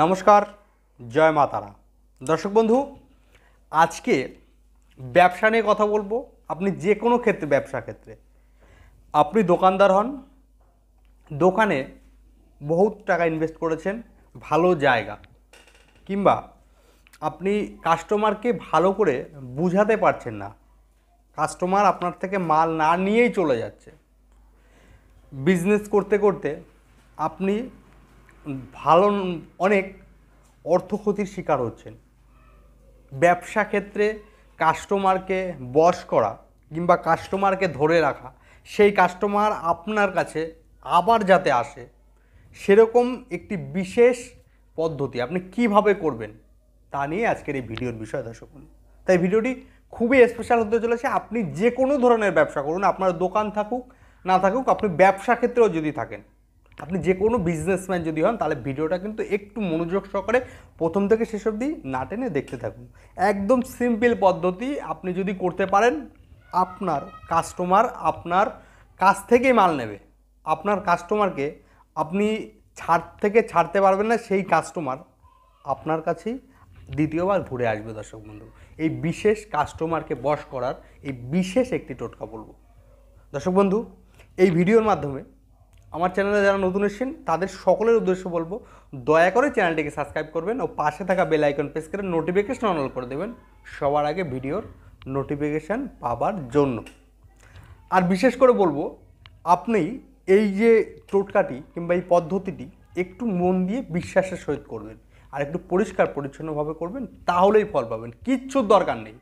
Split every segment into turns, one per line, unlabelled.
নমস্কার জয় মা তারা দর্শক বন্ধু আজকে ব্যবসা নিয়ে কথা বলবো আপনি যে কোনো ক্ষেত্রে ব্যবসা ক্ষেত্রে আপনি দোকানদার হন দোকানে বহুত টাকা ইনভেস্ট করেছেন ভালো জায়গা কিংবা আপনি কাস্টমারকে ভালো করে বুঝাতে পারছেন না কাস্টমার আপনার থেকে মাল না নিয়েই চলে যাচ্ছে বিজনেস করতে করতে আপনি ভালো অনেক অর্থ ক্ষতির শিকার হচ্ছেন ব্যবসা ক্ষেত্রে কাস্টমারকে বশ করা কিংবা কাস্টমারকে ধরে রাখা সেই কাস্টমার আপনার কাছে আবার যাতে আসে সেরকম একটি বিশেষ পদ্ধতি আপনি কিভাবে করবেন তা নিয়ে আজকের এই ভিডিওর বিষয় দর্শক তাই ভিডিওটি খুবই স্পেশাল হতে চলেছে আপনি যে কোনো ধরনের ব্যবসা করুন আপনার দোকান থাকুক না থাকুক আপনি ব্যবসা ক্ষেত্রেও যদি থাকেন আপনি যে কোনো বিজনেসম্যান যদি হন তাহলে ভিডিওটা কিন্তু একটু মনোযোগ সহকারে প্রথম থেকে শেষ অবধি না টেনে দেখতে থাকুন একদম সিম্পল পদ্ধতি আপনি যদি করতে পারেন আপনার কাস্টমার আপনার কাছ থেকেই মাল নেবে আপনার কাস্টমারকে আপনি ছাড় থেকে ছাড়তে পারবেন না সেই কাস্টমার আপনার কাছেই দ্বিতীয়বার ঘুরে আসবে দর্শক বন্ধু এই বিশেষ কাস্টমারকে বশ করার এই বিশেষ একটি টোটকা বলবো দর্শক বন্ধু এই ভিডিওর মাধ্যমে আমার চ্যানেলে যারা নতুন এসেছেন তাদের সকলের উদ্দেশ্য বলবো দয়া করে চ্যানেলটিকে সাবস্ক্রাইব করবেন ও পাশে থাকা বেল আইকন প্রেস করে নোটিফিকেশন অনল করে দেবেন সবার আগে ভিডিওর নোটিফিকেশান পাবার জন্য আর বিশেষ করে বলবো আপনি এই যে টোটকাটি কিংবা এই পদ্ধতিটি একটু মন দিয়ে বিশ্বাসের সহিত করবেন আর একটু পরিষ্কার পরিচ্ছন্নভাবে করবেন তাহলেই ফল পাবেন কিচ্ছুর দরকার নেই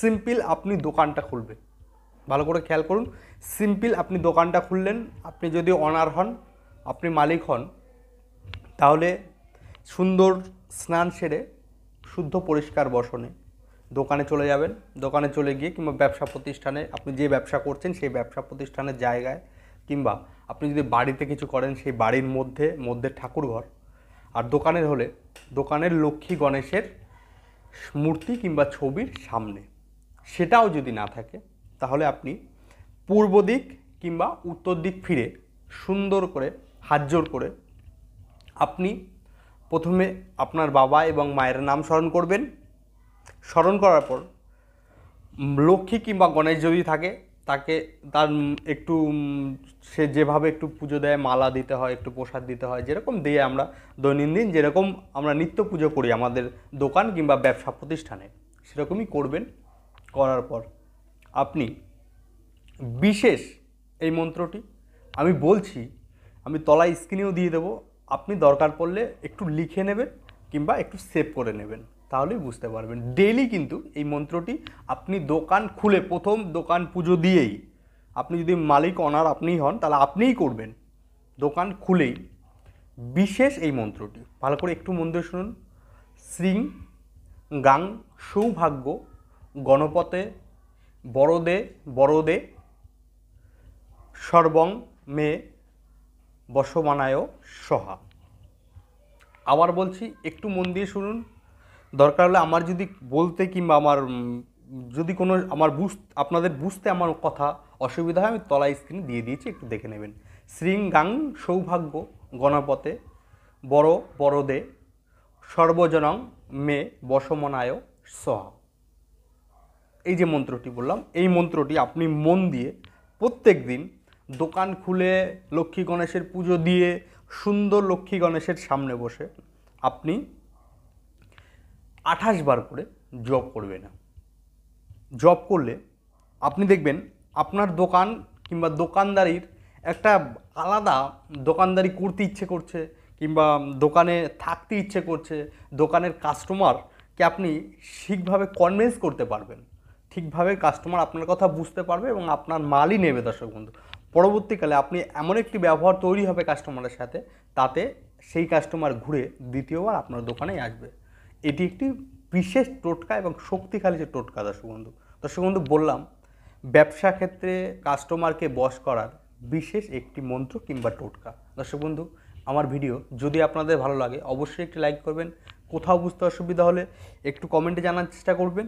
সিম্পল আপনি দোকানটা খুলবেন ভালো করে খেয়াল করুন সিম্পল আপনি দোকানটা খুললেন আপনি যদি অনার হন আপনি মালিক হন তাহলে সুন্দর স্নান সেরে শুদ্ধ পরিষ্কার বসনে দোকানে চলে যাবেন দোকানে চলে গিয়ে কিংবা ব্যবসা প্রতিষ্ঠানে আপনি যে ব্যবসা করছেন সেই ব্যবসা প্রতিষ্ঠানের জায়গায় কিংবা আপনি যদি বাড়িতে কিছু করেন সেই বাড়ির মধ্যে মধ্যে ঠাকুরঘর আর দোকানের হলে দোকানের লক্ষ্মী গণেশের মূর্তি কিংবা ছবির সামনে সেটাও যদি না থাকে তাহলে আপনি পূর্ব দিক কিংবা উত্তর দিক ফিরে সুন্দর করে হাত জোর করে আপনি প্রথমে আপনার বাবা এবং মায়ের নাম স্মরণ করবেন স্মরণ করার পর লক্ষ্মী কিংবা গণেশ যদি থাকে তাকে তার একটু সে যেভাবে একটু পুজো দেয় মালা দিতে হয় একটু প্রসাদ দিতে হয় যেরকম দিয়ে আমরা দৈনন্দিন যেরকম আমরা নিত্য পুজো করি আমাদের দোকান কিংবা ব্যবসা প্রতিষ্ঠানে সেরকমই করবেন করার পর আপনি বিশেষ এই মন্ত্রটি আমি বলছি আমি তলায় স্ক্রিনেও দিয়ে দেবো আপনি দরকার পড়লে একটু লিখে নেবেন কিংবা একটু সেভ করে নেবেন তাহলেই বুঝতে পারবেন ডেলি কিন্তু এই মন্ত্রটি আপনি দোকান খুলে প্রথম দোকান পুজো দিয়েই আপনি যদি মালিক অনার আপনিই হন তাহলে আপনিই করবেন দোকান খুলেই বিশেষ এই মন্ত্রটি ভালো করে একটু মন্দির শুনুন শ্রী গাং সৌভাগ্য গণপতে বড়দে বড়দে সর্বং মে বসমানায় সহা আবার বলছি একটু মন দিয়ে শুনুন দরকার হলে আমার যদি বলতে কিংবা আমার যদি কোনো আমার বুঝ আপনাদের বুঝতে আমার কথা অসুবিধা হয় আমি তলা স্ক্রিনে দিয়ে দিয়েছি একটু দেখে নেবেন গাং সৌভাগ্য গণপথে বড় বড়দে সর্বজনং মে বসমনায় সহা এই যে মন্ত্রটি বললাম এই মন্ত্রটি আপনি মন দিয়ে প্রত্যেক দিন দোকান খুলে লক্ষ্মী গণেশের পুজো দিয়ে সুন্দর লক্ষ্মী গণেশের সামনে বসে আপনি আঠাশ বার করে জব করবে না জব করলে আপনি দেখবেন আপনার দোকান কিংবা দোকানদারির একটা আলাদা দোকানদারি করতে ইচ্ছে করছে কিংবা দোকানে থাকতে ইচ্ছে করছে দোকানের কাস্টমারকে আপনি ঠিকভাবে কনভিন্স করতে পারবেন ঠিকভাবে কাস্টমার আপনার কথা বুঝতে পারবে এবং আপনার মালই নেবে দর্শক বন্ধু পরবর্তীকালে আপনি এমন একটি ব্যবহার তৈরি হবে কাস্টমারের সাথে তাতে সেই কাস্টমার ঘুরে দ্বিতীয়বার আপনার দোকানেই আসবে এটি একটি বিশেষ টোটকা এবং শক্তিশালী যে টোটকা দর্শক বন্ধু দর্শক বন্ধু বললাম ব্যবসা ক্ষেত্রে কাস্টমারকে বশ করার বিশেষ একটি মন্ত্র কিংবা টোটকা দর্শক বন্ধু আমার ভিডিও যদি আপনাদের ভালো লাগে অবশ্যই একটি লাইক করবেন কোথাও বুঝতে অসুবিধা হলে একটু কমেন্টে জানার চেষ্টা করবেন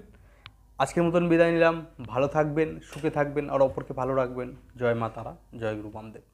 আজকের মতন বিদায় নিলাম ভালো থাকবেন সুখে থাকবেন আর অপরকে ভালো রাখবেন জয় মা তারা জয় গুরু বামদেব